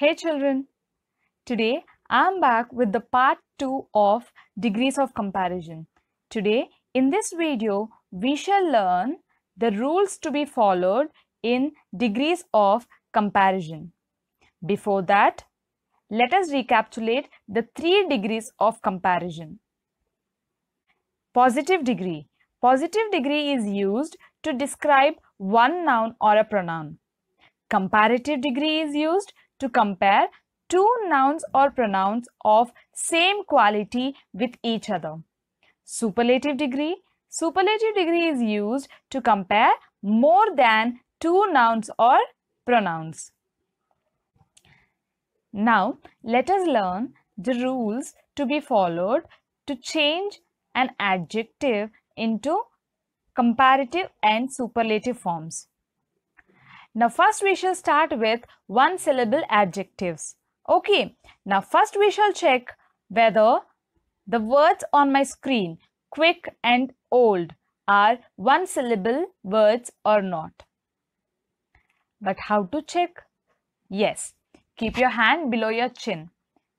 Hey children, today I'm back with the part 2 of degrees of comparison. Today in this video we shall learn the rules to be followed in degrees of comparison. Before that, let us recapitulate the three degrees of comparison. Positive degree. Positive degree is used to describe one noun or a pronoun. Comparative degree is used to compare two nouns or pronouns of same quality with each other. Superlative degree. Superlative degree is used to compare more than two nouns or pronouns. Now, let us learn the rules to be followed to change an adjective into comparative and superlative forms. Now first we shall start with one syllable adjectives. Okay, now first we shall check whether the words on my screen quick and old are one syllable words or not. But how to check? Yes, keep your hand below your chin.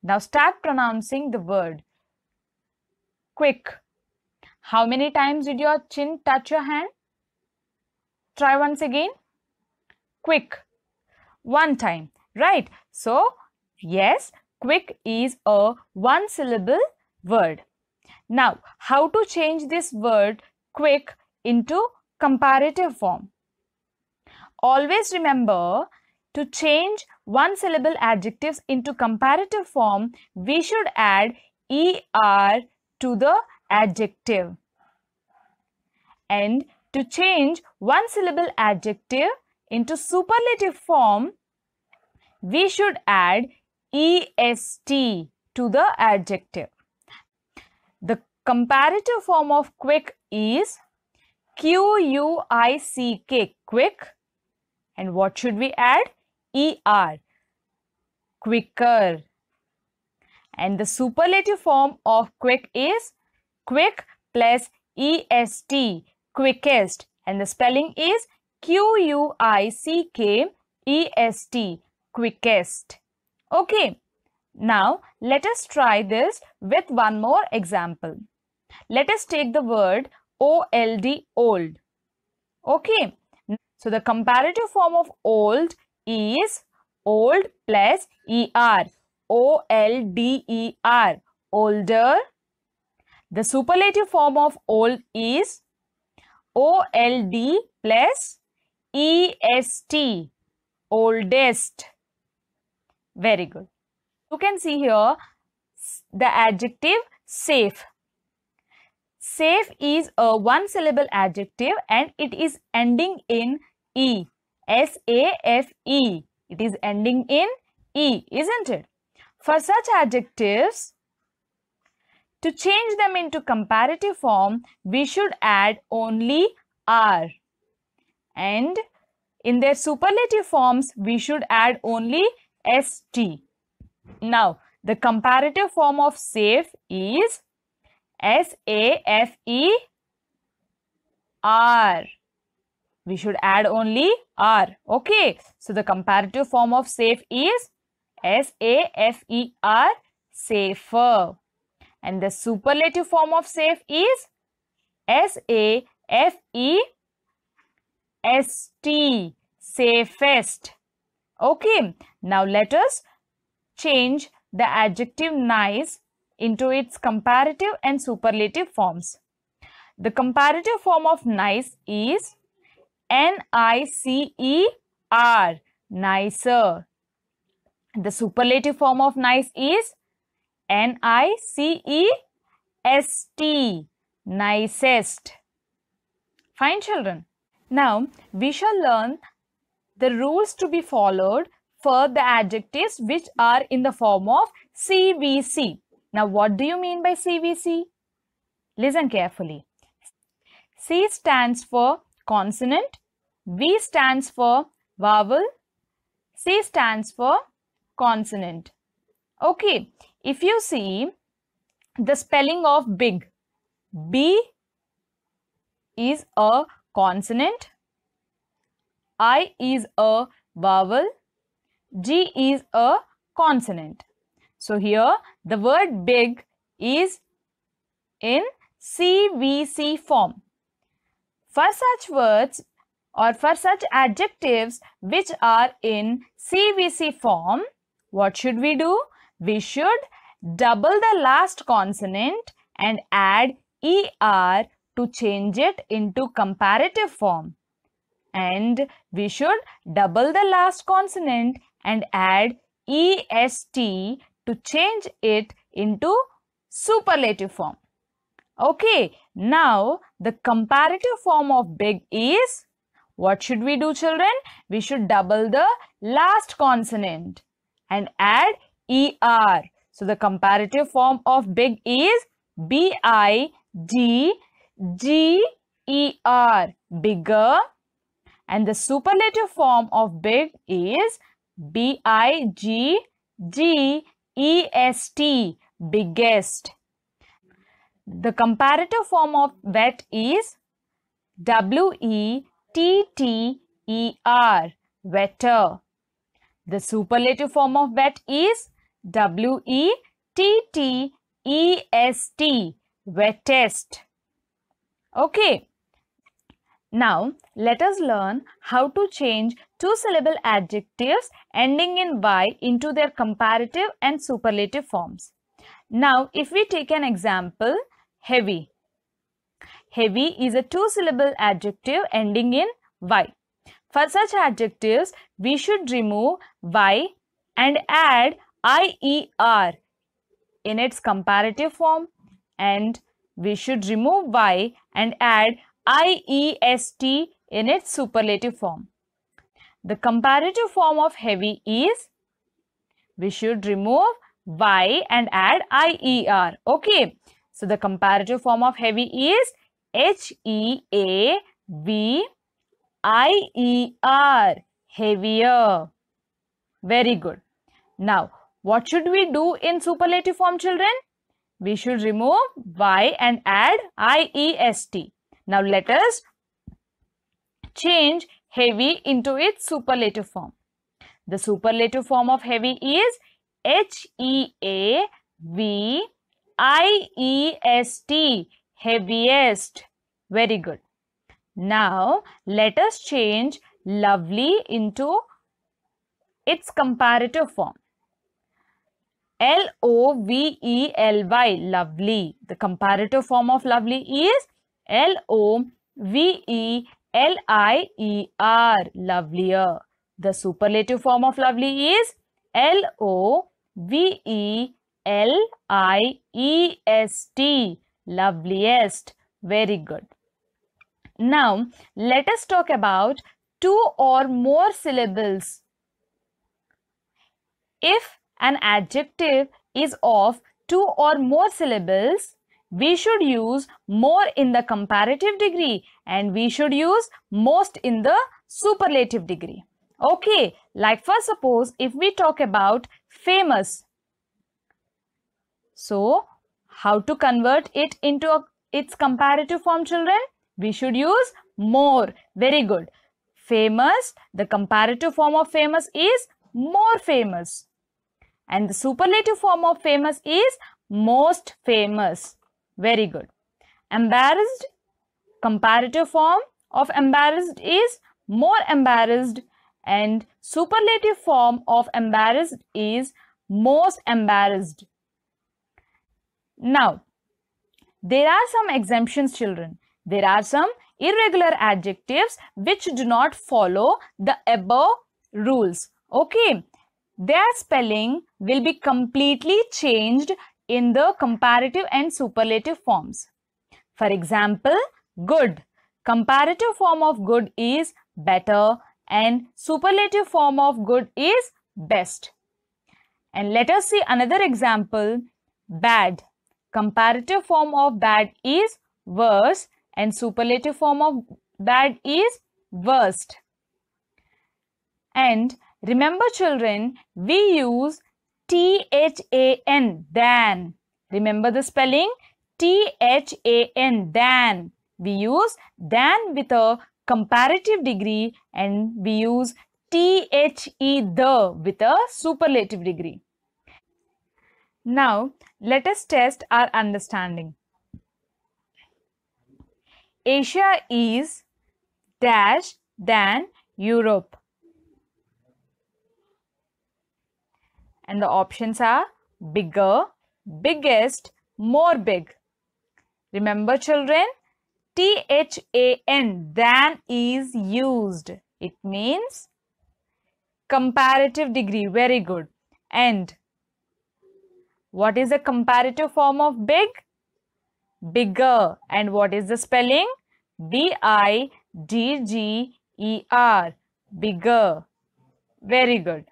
Now start pronouncing the word quick. How many times did your chin touch your hand? Try once again quick one time right so yes quick is a one syllable word now how to change this word quick into comparative form always remember to change one syllable adjectives into comparative form we should add er to the adjective and to change one syllable adjective into superlative form, we should add est to the adjective. The comparative form of quick is quick, quick. And what should we add? er, quicker. And the superlative form of quick is quick plus est, quickest. And the spelling is Q U I C K E S T, quickest. Okay. Now, let us try this with one more example. Let us take the word OLD, old. Okay. So, the comparative form of old is old plus ER, O-L-D-E-R, older. The superlative form of old is OLD plus EST, oldest. Very good. You can see here the adjective safe. Safe is a one syllable adjective and it is ending in E. S-A-F-E. It is ending in E, isn't it? For such adjectives, to change them into comparative form, we should add only R and in their superlative forms, we should add only st. Now, the comparative form of safe is S-A-F-E-R. We should add only R. Okay. So, the comparative form of safe is S-A-F-E-R, safer. And the superlative form of safe is S-A-F-E-R st safest okay now let us change the adjective nice into its comparative and superlative forms the comparative form of nice is n i c e r nicer the superlative form of nice is n i c e s t nicest fine children now, we shall learn the rules to be followed for the adjectives which are in the form of CVC. Now, what do you mean by CVC? Listen carefully. C stands for consonant, V stands for vowel, C stands for consonant. Okay, if you see the spelling of big, B is a consonant. I is a vowel. G is a consonant. So here the word big is in CVC form. For such words or for such adjectives which are in CVC form, what should we do? We should double the last consonant and add ER to change it into comparative form. And we should double the last consonant and add est to change it into superlative form. Okay, now the comparative form of big is what should we do children? We should double the last consonant and add er. So the comparative form of big is big G E R, bigger. And the superlative form of big is B I G G E S T, biggest. The comparative form of wet is W E T T E R, wetter. The superlative form of wet is W E T T E S T, wettest. Okay. Now, let us learn how to change two-syllable adjectives ending in y into their comparative and superlative forms. Now, if we take an example, heavy. Heavy is a two-syllable adjective ending in y. For such adjectives, we should remove y and add ier in its comparative form and we should remove y and add iest in its superlative form. The comparative form of heavy is, we should remove y and add ier. Okay. So, the comparative form of heavy is H-E-A-V-I-E-R, heavier. Very good. Now, what should we do in superlative form children? we should remove y and add iest. Now let us change heavy into its superlative form. The superlative form of heavy is H-E-A-V-I-E-S-T, heaviest. Very good. Now, let us change lovely into its comparative form. L-O-V-E-L-Y, lovely. The comparative form of lovely is L-O-V-E-L-I-E-R, lovelier. The superlative form of lovely is L-O-V-E-L-I-E-S-T, loveliest. Very good. Now, let us talk about two or more syllables. If an adjective is of two or more syllables, we should use more in the comparative degree and we should use most in the superlative degree. Okay, like for suppose if we talk about famous. So, how to convert it into a, its comparative form children? We should use more. Very good. Famous, the comparative form of famous is more famous. And the superlative form of famous is most famous. Very good. Embarrassed, comparative form of embarrassed is more embarrassed and superlative form of embarrassed is most embarrassed. Now, there are some exemptions children. There are some irregular adjectives which do not follow the above rules. Okay, their spelling will be completely changed in the comparative and superlative forms. For example, good. Comparative form of good is better and superlative form of good is best. And let us see another example, bad. Comparative form of bad is worse and superlative form of bad is worst. And Remember children, we use T-H-A-N, than. Remember the spelling? T-H-A-N, than. We use than with a comparative degree and we use T-H-E, the with a superlative degree. Now, let us test our understanding. Asia is dash than Europe. and the options are bigger, biggest, more big. Remember children, THAN than is used. It means comparative degree. Very good. And what is the comparative form of big? Bigger. And what is the spelling? B-I-D-G-E-R. Bigger. Very good.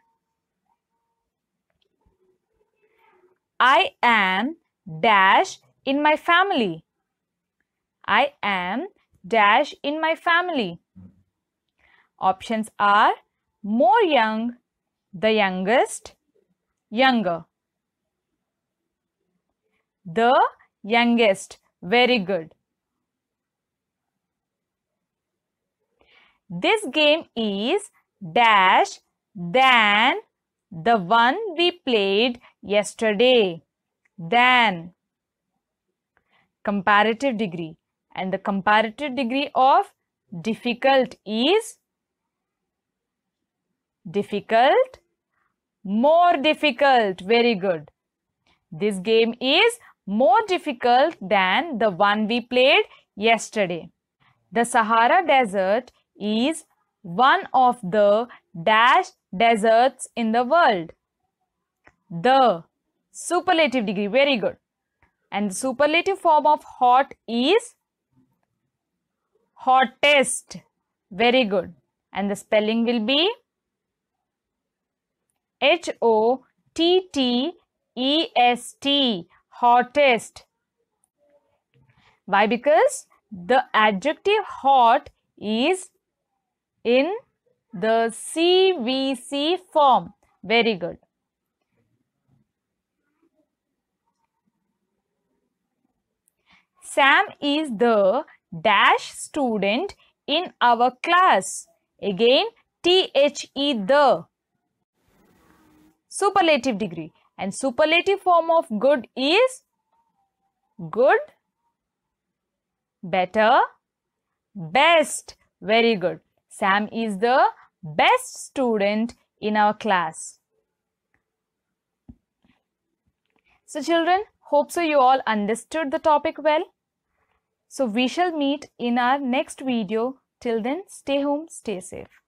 I am dash in my family. I am dash in my family. Options are more young, the youngest, younger. The youngest, very good. This game is dash, than, the one we played yesterday than comparative degree and the comparative degree of difficult is difficult more difficult very good this game is more difficult than the one we played yesterday the sahara desert is one of the dash deserts in the world. The superlative degree, very good. And the superlative form of hot is hottest, very good. And the spelling will be H O T T E S T, hottest. Why? Because the adjective hot is in the CVC form. Very good. Sam is the dash student in our class. Again, THE the. Superlative degree. And superlative form of good is good, better, best. Very good. Sam is the best student in our class. So children, hope so you all understood the topic well. So we shall meet in our next video. Till then, stay home, stay safe.